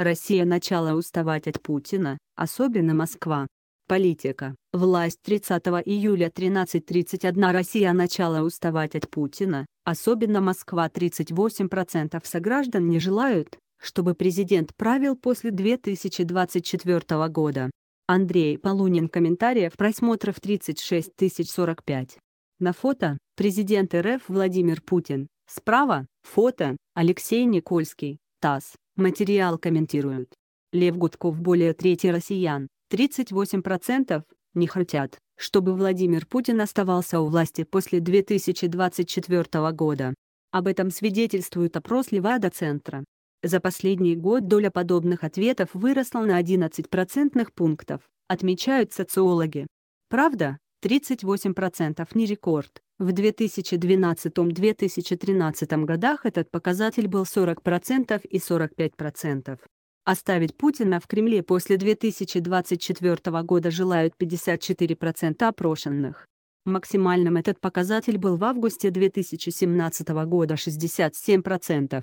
Россия начала уставать от Путина, особенно Москва. Политика. Власть 30 июля 13.31 Россия начала уставать от Путина, особенно Москва 38% сограждан не желают, чтобы президент правил после 2024 года. Андрей Полунин комментариев просмотров 36 045. На фото – президент РФ Владимир Путин, справа – фото – Алексей Никольский, ТАСС. Материал комментируют. Лев Гудков более трети россиян, 38%, не хотят, чтобы Владимир Путин оставался у власти после 2024 года. Об этом свидетельствует опрос Левада-центра. За последний год доля подобных ответов выросла на 11% пунктов, отмечают социологи. Правда, 38% не рекорд, в 2012-2013 годах этот показатель был 40% и 45%. Оставить Путина в Кремле после 2024 года желают 54% опрошенных. Максимальным этот показатель был в августе 2017 года 67%.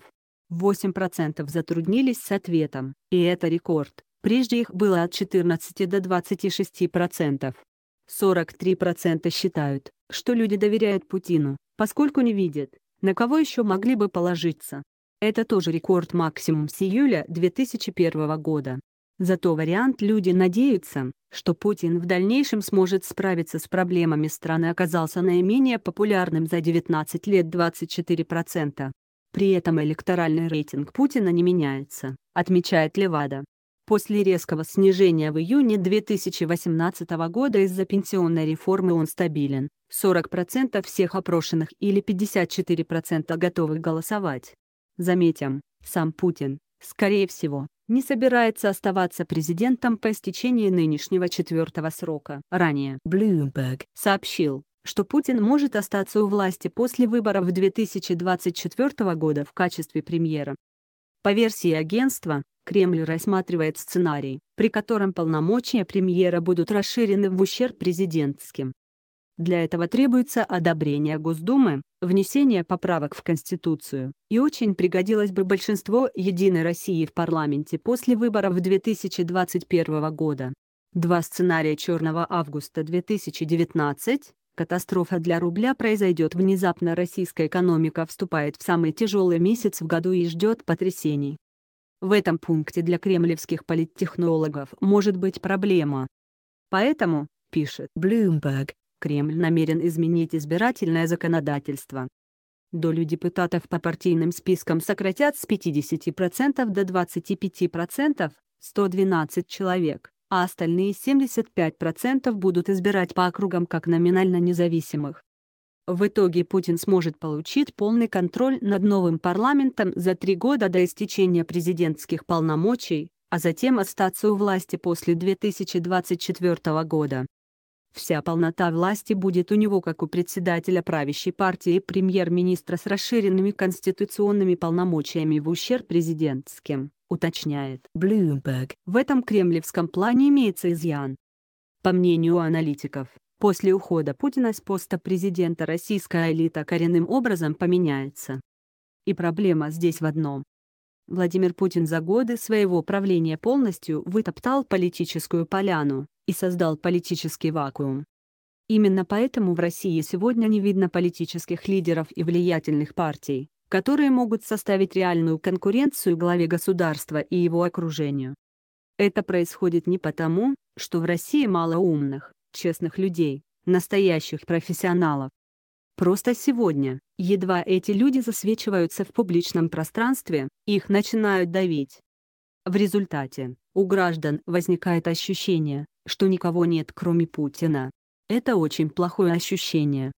8% затруднились с ответом, и это рекорд. Прежде их было от 14 до 26%. 43% считают, что люди доверяют Путину, поскольку не видят, на кого еще могли бы положиться. Это тоже рекорд максимум с июля 2001 года. Зато вариант «люди надеются, что Путин в дальнейшем сможет справиться с проблемами страны» оказался наименее популярным за 19 лет 24%. При этом электоральный рейтинг Путина не меняется, отмечает Левада. После резкого снижения в июне 2018 года из-за пенсионной реформы он стабилен. 40% всех опрошенных или 54% готовы голосовать. Заметим, сам Путин, скорее всего, не собирается оставаться президентом по истечении нынешнего четвертого срока. Ранее Bloomberg сообщил, что Путин может остаться у власти после выборов 2024 года в качестве премьера. По версии агентства, Кремль рассматривает сценарий, при котором полномочия премьера будут расширены в ущерб президентским. Для этого требуется одобрение Госдумы, внесение поправок в Конституцию, и очень пригодилось бы большинство «Единой России» в парламенте после выборов 2021 года. Два сценария «Черного августа 2019» Катастрофа для рубля произойдет внезапно. Российская экономика вступает в самый тяжелый месяц в году и ждет потрясений. В этом пункте для кремлевских политтехнологов может быть проблема. Поэтому, пишет Bloomberg, Кремль намерен изменить избирательное законодательство. Долю депутатов по партийным спискам сократят с 50% до 25%, 112 человек а остальные 75% будут избирать по округам как номинально независимых. В итоге Путин сможет получить полный контроль над новым парламентом за три года до истечения президентских полномочий, а затем остаться у власти после 2024 года. Вся полнота власти будет у него как у председателя правящей партии и премьер-министра с расширенными конституционными полномочиями в ущерб президентским уточняет Bloomberg. В этом кремлевском плане имеется изъян. По мнению аналитиков, после ухода Путина с поста президента российская элита коренным образом поменяется. И проблема здесь в одном. Владимир Путин за годы своего правления полностью вытоптал политическую поляну и создал политический вакуум. Именно поэтому в России сегодня не видно политических лидеров и влиятельных партий которые могут составить реальную конкуренцию главе государства и его окружению. Это происходит не потому, что в России мало умных, честных людей, настоящих профессионалов. Просто сегодня, едва эти люди засвечиваются в публичном пространстве, их начинают давить. В результате, у граждан возникает ощущение, что никого нет кроме Путина. Это очень плохое ощущение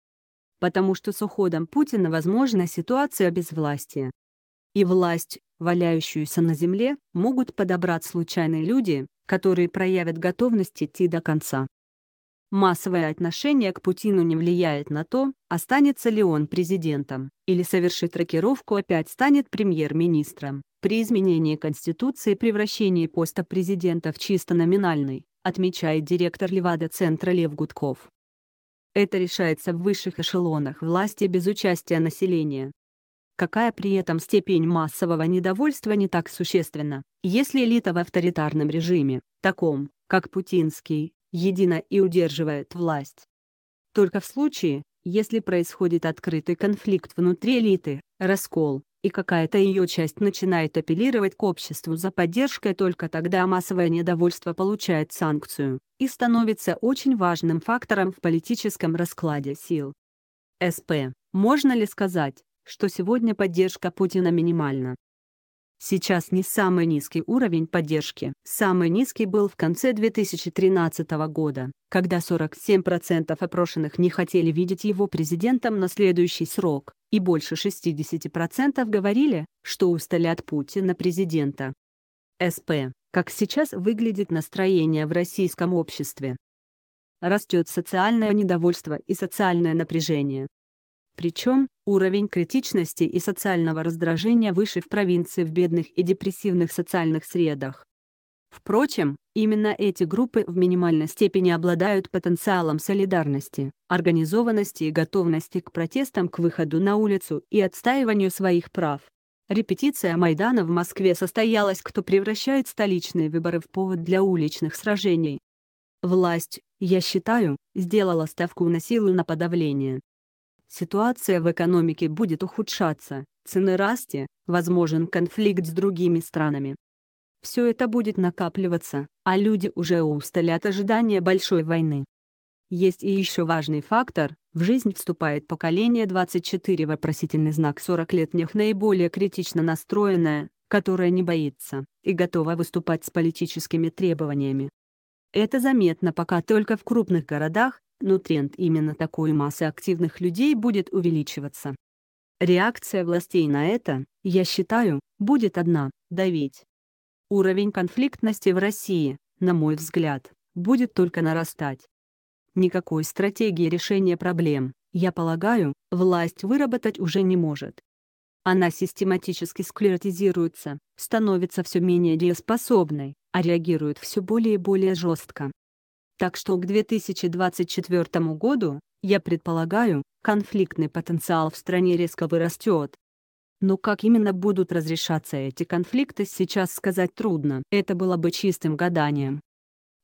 потому что с уходом Путина возможна ситуация безвластия. И власть, валяющуюся на земле, могут подобрать случайные люди, которые проявят готовность идти до конца. Массовое отношение к Путину не влияет на то, останется ли он президентом, или совершит рокировку опять станет премьер-министром. При изменении Конституции превращение поста президента в чисто номинальный, отмечает директор Левада-центра Лев Гудков. Это решается в высших эшелонах власти без участия населения. Какая при этом степень массового недовольства не так существенна, если элита в авторитарном режиме, таком, как путинский, едино и удерживает власть. Только в случае, если происходит открытый конфликт внутри элиты, раскол, и какая-то ее часть начинает апеллировать к обществу за поддержкой, только тогда массовое недовольство получает санкцию и становится очень важным фактором в политическом раскладе сил. СП. Можно ли сказать, что сегодня поддержка Путина минимальна? Сейчас не самый низкий уровень поддержки. Самый низкий был в конце 2013 года, когда 47% опрошенных не хотели видеть его президентом на следующий срок, и больше 60% говорили, что устали от Путина президента. СП. Как сейчас выглядит настроение в российском обществе? Растет социальное недовольство и социальное напряжение. Причем, уровень критичности и социального раздражения выше в провинции в бедных и депрессивных социальных средах. Впрочем, именно эти группы в минимальной степени обладают потенциалом солидарности, организованности и готовности к протестам к выходу на улицу и отстаиванию своих прав. Репетиция Майдана в Москве состоялась кто превращает столичные выборы в повод для уличных сражений. Власть, я считаю, сделала ставку на силу на подавление, ситуация в экономике будет ухудшаться, цены расти, возможен конфликт с другими странами. Все это будет накапливаться, а люди уже устали от ожидания большой войны. Есть и еще важный фактор, в жизнь вступает поколение 24 вопросительный знак 40-летних наиболее критично настроенное, которое не боится и готово выступать с политическими требованиями. Это заметно пока только в крупных городах, но тренд именно такой массы активных людей будет увеличиваться. Реакция властей на это, я считаю, будет одна – давить. Уровень конфликтности в России, на мой взгляд, будет только нарастать. Никакой стратегии решения проблем, я полагаю, власть выработать уже не может. Она систематически склеротизируется, становится все менее дееспособной, а реагирует все более и более жестко, так что к 2024 году, я предполагаю, конфликтный потенциал в стране резко вырастет. Но как именно будут разрешаться эти конфликты, сейчас сказать трудно. Это было бы чистым гаданием.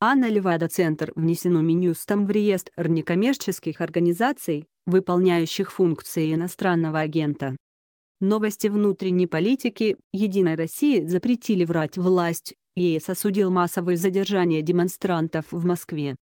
Анна Левада Центр внесено Минюстом в реестр некоммерческих организаций, выполняющих функции иностранного агента. Новости внутренней политики «Единой России» запретили врать власть, и осудил массовые задержания демонстрантов в Москве.